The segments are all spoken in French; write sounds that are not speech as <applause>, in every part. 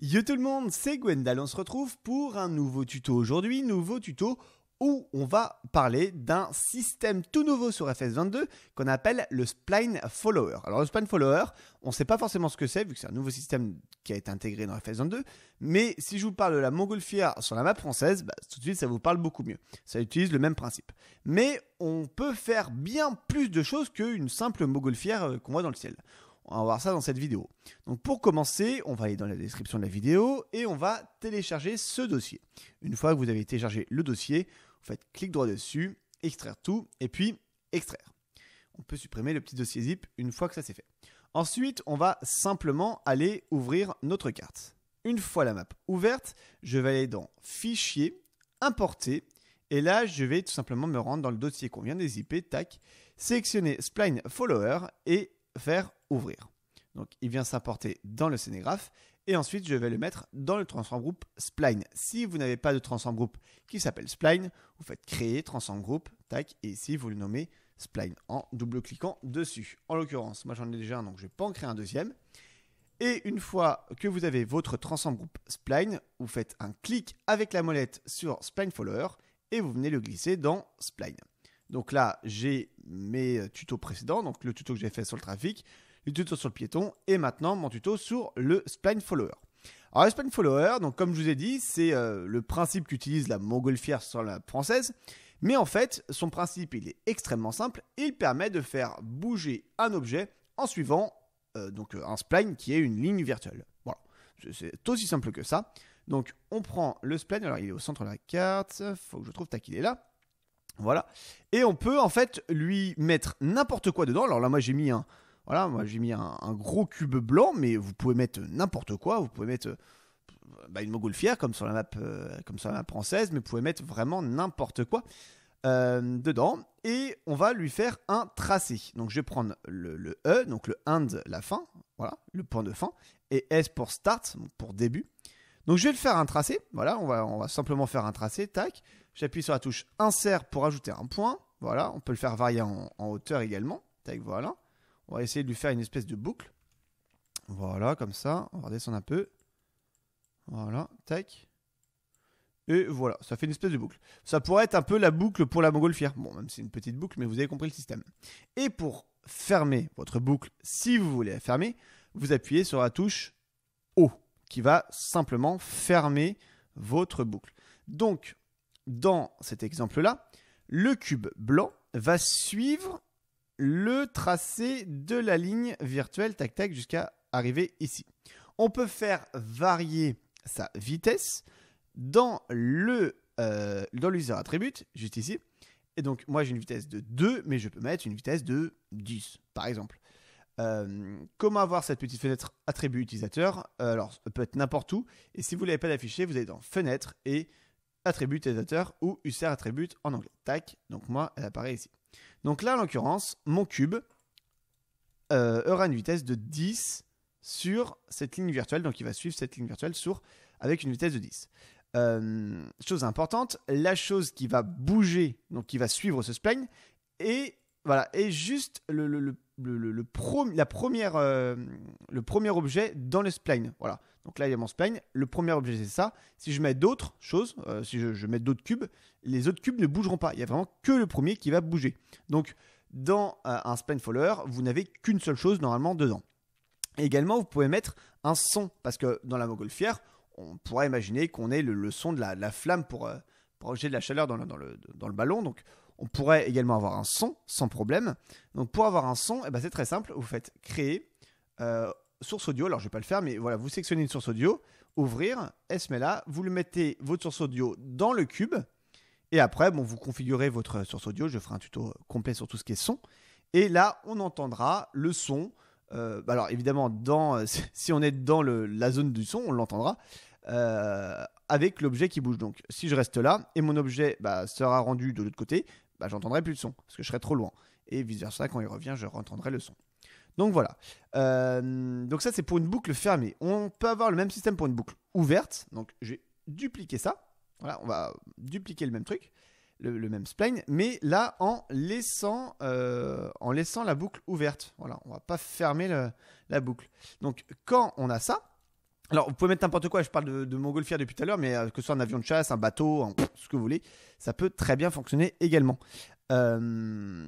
Yo tout le monde, c'est Gwendal, on se retrouve pour un nouveau tuto aujourd'hui, nouveau tuto où on va parler d'un système tout nouveau sur FS22 qu'on appelle le Spline Follower. Alors le Spline Follower, on ne sait pas forcément ce que c'est vu que c'est un nouveau système qui a été intégré dans FS22, mais si je vous parle de la montgolfière sur la map française, bah, tout de suite ça vous parle beaucoup mieux. Ça utilise le même principe. Mais on peut faire bien plus de choses qu'une simple montgolfière euh, qu'on voit dans le ciel. On va voir ça dans cette vidéo. Donc pour commencer, on va aller dans la description de la vidéo et on va télécharger ce dossier. Une fois que vous avez téléchargé le dossier, vous faites clic droit dessus, extraire tout et puis extraire. On peut supprimer le petit dossier zip une fois que ça c'est fait. Ensuite, on va simplement aller ouvrir notre carte. Une fois la map ouverte, je vais aller dans Fichier, Importer, et là, je vais tout simplement me rendre dans le dossier qu'on vient de zipper, tac, sélectionner Spline Follower et faire ouvrir. Donc il vient s'importer dans le scénégraphe et ensuite je vais le mettre dans le transform group spline. Si vous n'avez pas de transform group qui s'appelle spline, vous faites créer transform group, tac, et ici vous le nommez spline en double-cliquant dessus. En l'occurrence, moi j'en ai déjà un donc je ne vais pas en créer un deuxième. Et une fois que vous avez votre transform group spline, vous faites un clic avec la molette sur spline follower et vous venez le glisser dans spline. Donc là, j'ai mes euh, tutos précédents, donc le tuto que j'ai fait sur le trafic, le tuto sur le piéton et maintenant mon tuto sur le spline follower. Alors le spline follower, donc comme je vous ai dit, c'est euh, le principe qu'utilise la montgolfière sur la française, mais en fait son principe il est extrêmement simple, il permet de faire bouger un objet en suivant euh, donc un spline qui est une ligne virtuelle. Voilà, c'est aussi simple que ça. Donc on prend le spline, alors il est au centre de la carte, faut que je trouve, tac, il est là. Voilà. Et on peut en fait lui mettre n'importe quoi dedans. Alors là, moi j'ai mis un, voilà, moi j'ai mis un, gros cube blanc, mais vous pouvez mettre n'importe quoi. Vous pouvez mettre euh, bah, une mogolfière comme sur la map, euh, comme sur la map française, mais vous pouvez mettre vraiment n'importe quoi euh, dedans. Et on va lui faire un tracé. Donc je vais prendre le, le E, donc le end, la fin, voilà, le point de fin, et S pour start, pour début. Donc je vais le faire un tracé. Voilà, on va, simplement faire un tracé. Tac. J'appuie sur la touche insert pour ajouter un point. Voilà, on peut le faire varier en, hauteur également. Tac, voilà. On va essayer de lui faire une espèce de boucle. Voilà, comme ça. On va redescendre un peu. Voilà, tac. Et voilà, ça fait une espèce de boucle. Ça pourrait être un peu la boucle pour la montgolfière. Bon, même si c'est une petite boucle, mais vous avez compris le système. Et pour fermer votre boucle, si vous voulez la fermer, vous appuyez sur la touche Haut » qui va simplement fermer votre boucle. Donc, dans cet exemple-là, le cube blanc va suivre le tracé de la ligne virtuelle tac-tac jusqu'à arriver ici. On peut faire varier sa vitesse dans le euh, l'user attribute, juste ici. Et donc moi j'ai une vitesse de 2, mais je peux mettre une vitesse de 10, par exemple. Euh, comment avoir cette petite fenêtre attribut utilisateur euh, Alors, ça peut être n'importe où. Et si vous ne l'avez pas affiché, vous allez dans fenêtre et attribut utilisateur ou user attribute en anglais. Tac, donc moi, elle apparaît ici. Donc là, en l'occurrence, mon cube euh, aura une vitesse de 10 sur cette ligne virtuelle. Donc il va suivre cette ligne virtuelle sur, avec une vitesse de 10. chose importante, la chose qui va bouger, donc qui va suivre ce spline, est voilà, et juste le, pro, la première, euh, le premier objet dans le spline. Voilà, donc là il y a mon spline, le premier objet c'est ça. Si je mets d'autres choses, euh, si je, mets d'autres cubes, les autres cubes ne bougeront pas. Il n'y a vraiment que le premier qui va bouger. Donc dans euh, un spline follower, vous n'avez qu'une seule chose normalement dedans. également, vous pouvez mettre un son, parce que dans la mogolfière, on pourrait imaginer qu'on ait le, son de la, flamme pour, projeter de la chaleur dans le, dans le, dans le ballon. Donc on pourrait également avoir un son sans problème. Donc pour avoir un son, eh ben c'est très simple. Vous faites créer euh, source audio. Alors je ne vais pas le faire, mais voilà, vous sélectionnez une source audio, ouvrir, SMLA, vous le mettez votre source audio dans le cube. Et après, bon, vous configurez votre source audio. Je ferai un tuto euh, complet sur tout ce qui est son. Et là, on entendra le son. Euh, bah, alors évidemment, dans, <laughs> si on est dans la zone du son, on l'entendra. avec l'objet qui bouge donc. Si je reste là et mon objet bah, sera rendu de l'autre côté, bah, j'entendrai plus le son parce que je serai trop loin. Et vice versa, quand il revient, je rentendrai le son. Donc voilà. Euh, donc ça, c'est pour une boucle fermée. On peut avoir le même système pour une boucle ouverte. Donc je vais dupliquer ça. Voilà, on va dupliquer le même truc, le, même spline, mais là en laissant, euh, en laissant la boucle ouverte. Voilà, on va pas fermer la boucle. Donc quand on a ça, alors, vous pouvez mettre n'importe quoi, je parle de, de montgolfière depuis tout à l'heure, mais euh, que ce soit un avion de chasse, un bateau, ce que vous voulez, ça peut très bien fonctionner également. Euh,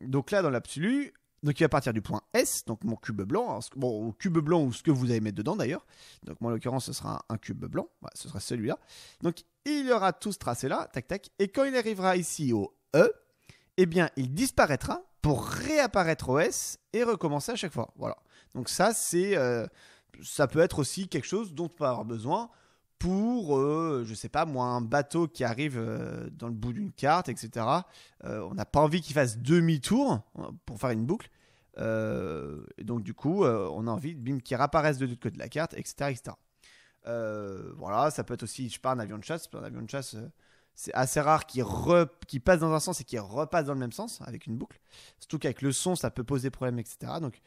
donc là, dans l'absolu, donc il va partir du point S, donc mon cube blanc, hein, cube blanc ou ce que vous allez mettre dedans d'ailleurs. Donc moi, en l'occurrence, ce sera un, cube blanc, ce sera celui-là. Donc il aura tout ce tracé-là, tac tac, et quand il arrivera ici au E, eh bien, il disparaîtra pour réapparaître au S et recommencer à chaque fois. Voilà. Donc ça, c'est... Euh, ça peut être aussi quelque chose dont on peut avoir besoin pour, je euh, je sais pas, moi, un bateau qui arrive euh, dans le bout d'une carte, etc. Euh, on n'a pas envie qu'il fasse demi-tour pour faire une boucle. Et donc, du coup, on a envie, bim, qu'il réapparaisse de l'autre côté de la carte, etc. voilà, ça peut être aussi, je parle pas, avion de chasse. Un avion de chasse, c'est assez rare qu'il passe dans un sens et qu'il repasse dans le même sens avec une boucle. Surtout qu'avec le son, ça peut poser problème, etc. Donc,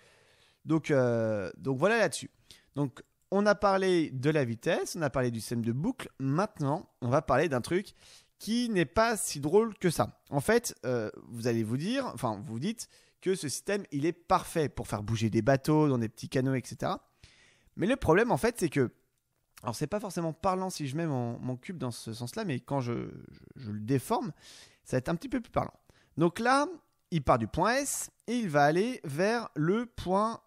donc, euh, donc voilà là-dessus. Donc on a parlé de la vitesse, on a parlé du système de boucle. Maintenant, on va parler d'un truc qui n'est pas si drôle que ça. En fait, euh, vous allez vous dire, enfin vous dites que ce système, il est parfait pour faire bouger des bateaux dans des petits canaux, etc. Mais le problème, en fait, c'est que, alors c'est pas forcément parlant si je mets mon, cube dans ce sens-là, mais quand je, je le déforme, ça va être un petit peu plus parlant. Donc là, il part du point S et il va aller vers le point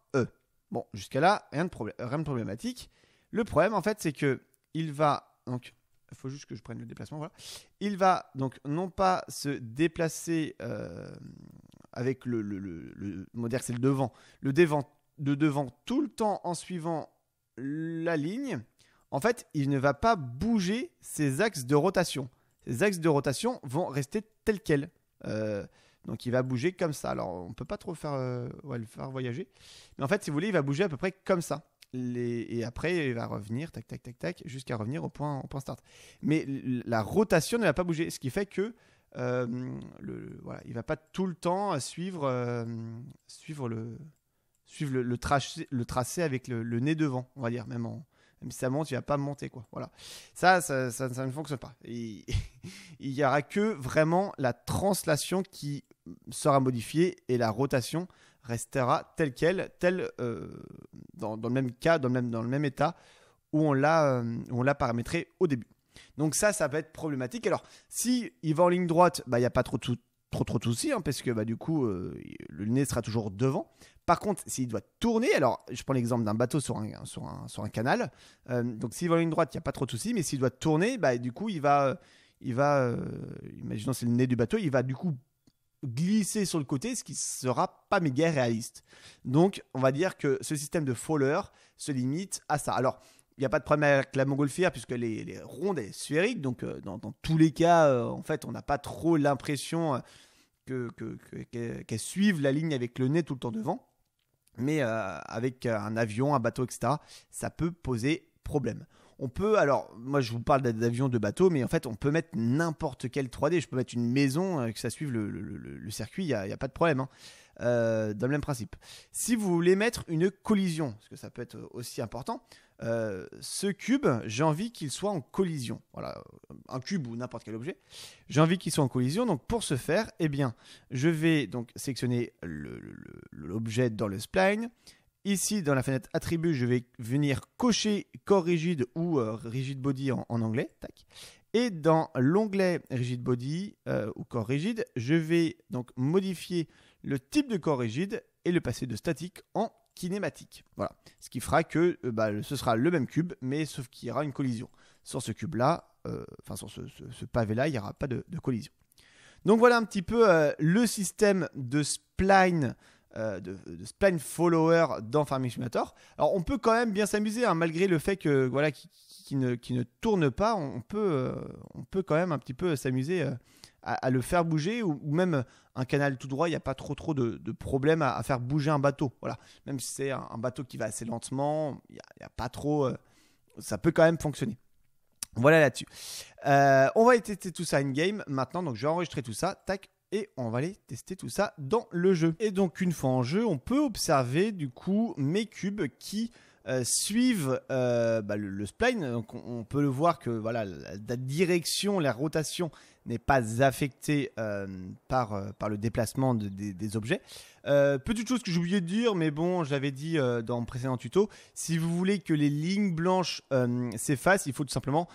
Bon, jusqu'à là, rien de, problématique. Le problème, en fait, c'est que il va donc il faut juste que je prenne le déplacement. Voilà. Il va donc non pas se déplacer euh, avec le, le, c'est le devant, le devant, de devant tout le temps en suivant la ligne. En fait, il ne va pas bouger ses axes de rotation. Ses axes de rotation vont rester tels quels. Euh, donc il va bouger comme ça. Alors on ne peut pas trop faire, euh, le faire voyager. Mais en fait, si vous voulez, il va bouger à peu près comme ça. Et après, il va revenir, tac, tac, tac, tac, jusqu'à revenir au point, au point start. Mais la rotation ne va pas bouger, ce qui fait que euh, le, il va pas tout le temps euh, suivre, euh, suivre le, suivre le, tracé, avec le, nez devant, on va dire, même en, même si ça monte, il va pas monter, quoi. Voilà. Ça, ça, ne fonctionne pas. <laughs> Il n'y aura que vraiment la translation qui sera modifiée et la rotation restera telle qu'elle, telle euh, dans, le même cas, dans le même, dans le même état euh, où on l'a paramétré au début. Donc ça, ça va être problématique. Alors, si il va en ligne droite, bah, il n'y a pas trop de trop trop souci, hein, parce que bah, du coup, euh, le nez sera toujours devant. Par contre, s'il doit tourner, alors je prends l'exemple d'un bateau sur un, sur canal, euh, donc s'il va en ligne droite, il n'y a pas trop de souci, mais s'il doit tourner, bah, du coup, il va, euh, il va imaginons c'est le nez du bateau, il va du coup glisser sur le côté, ce qui sera pas méga réaliste. Donc, on va dire que ce système de fowler se limite à ça. Alors, il n'y a pas de problème avec la montgolfière puisque les, les rondes est sphérique. Donc, euh, dans, tous les cas, euh, en fait, on n'a pas trop l'impression euh, que, que, qu'elle la ligne avec le nez tout le temps devant. Mais avec un avion, un bateau, etc., ça peut poser problème. On peut, alors, moi je vous parle d'avions, de bateau mais en fait, on peut mettre n'importe quel 3D. Je peux mettre une maison, que ça suive le, circuit, il n'y a, pas de problème. Hein. dans le même principe. Si vous voulez mettre une collision, parce que ça peut être aussi important, euh, ce cube, j'ai envie qu'il soit en collision. Voilà, un cube ou n'importe quel objet. J'ai envie qu'il soit en collision. Donc pour ce faire, eh bien, je vais donc sélectionner l'objet dans le spline. Ici, dans la fenêtre attribut, je vais venir cocher corps rigide ou euh, rigid body en, anglais. Tac. Et dans l'onglet rigid body euh, ou corps rigide, je vais donc modifier le type de corps rigide et le passer de statique en voilà. Ce qui fera que euh, bah, ce sera le même cube, mais sauf qu'il y aura une collision. Sur ce cube-là, euh, enfin sur ce, pavé-là, il n'y aura pas de, collision. Donc voilà un petit peu euh, le système de spline. De, spline follower dans Farming Simulator. Alors on peut quand même bien s'amuser hein, malgré le fait que voilà qui, ne, tourne pas, on peut on peut quand même un petit peu s'amuser à, le faire bouger ou, même un canal tout droit, il n'y a pas trop trop de, problèmes à, faire bouger un bateau. Voilà, même si c'est un, bateau qui va assez lentement, il n'y a, pas trop, euh, ça peut quand même fonctionner. Voilà là-dessus. Euh, on va tester tout ça in game maintenant, donc je vais enregistrer tout ça. Tac. Et on va aller tester tout ça dans le jeu. Et donc une fois en jeu, on peut observer du coup mes cubes qui euh, suivent bah, le, spline. Donc on, peut le voir que voilà la, la direction, la rotation n'est pas affecté euh, par, euh, par le déplacement des, objets. Euh, petite chose que j'ai oublié de dire, mais bon, j'avais dit dans le précédent tuto, si vous voulez que les lignes blanches s'effacent, il faut tout simplement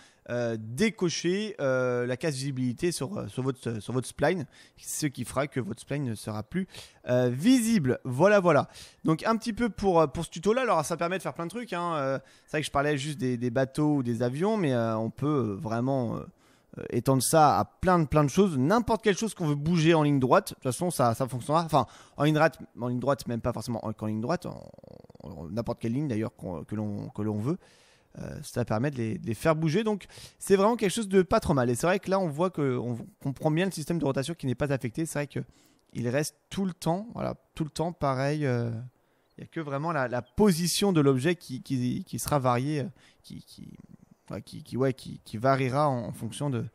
décocher la case visibilité sur, votre, sur votre spline, ce qui fera que votre spline ne sera plus visible. Voilà, voilà. Donc un petit peu pour, pour ce tuto-là, alors ça permet de faire plein de trucs. Hein. C'est vrai que je parlais juste des, des bateaux ou des avions, mais on peut vraiment... Euh, étendre ça à plein de plein de choses, n'importe quelle chose qu'on veut bouger en ligne droite, de toute façon ça, ça fonctionnera. Enfin, en ligne droite, même pas forcément qu'en ligne droite, n'importe quelle ligne d'ailleurs que l'on veut, euh, ça permet de les, faire bouger. Donc c'est vraiment quelque chose de pas trop mal. Et c'est vrai que là on voit que comprend bien le système de rotation qui n'est pas affecté. C'est vrai que il reste tout le temps, voilà, tout le temps pareil. Euh, il n'y a que vraiment la, position de l'objet qui, qui, sera variée, qui, qui qui, variera en, fonction, de,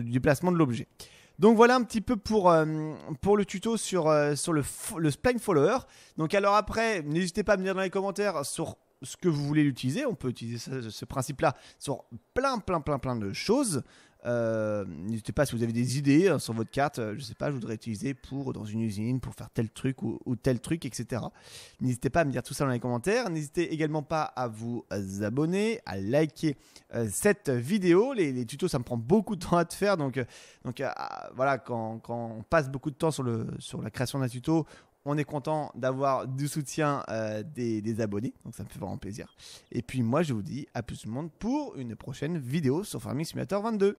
du déplacement de l'objet. Donc voilà un petit peu pour, euh, pour le tuto sur, euh, sur le, Spline Follower. Donc alors après, n'hésitez pas à me dire dans les commentaires sur ce que vous voulez l'utiliser. On peut utiliser ce principe-là sur plein, plein, plein, plein de choses. Euh, n'hésitez pas si vous avez des idées hein, sur votre carte, euh, je sais pas, je voudrais utiliser pour dans une usine, pour faire tel truc ou, tel truc, etc. N'hésitez pas à me dire tout ça dans les commentaires. N'hésitez également pas à vous abonner, à liker euh, cette vidéo. Les, tutos, ça me prend beaucoup de temps à te faire, donc, ah, voilà, quand, on passe beaucoup de temps sur, le, sur la création d'un tuto, on est content d'avoir du soutien des, des, abonnés, donc ça me fait vraiment plaisir. Et puis moi je vous dis à plus tout le monde pour une prochaine vidéo sur Farming Simulator 22.